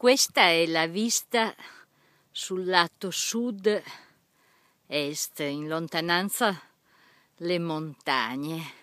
Questa è la vista sul lato sud-est, in lontananza le montagne.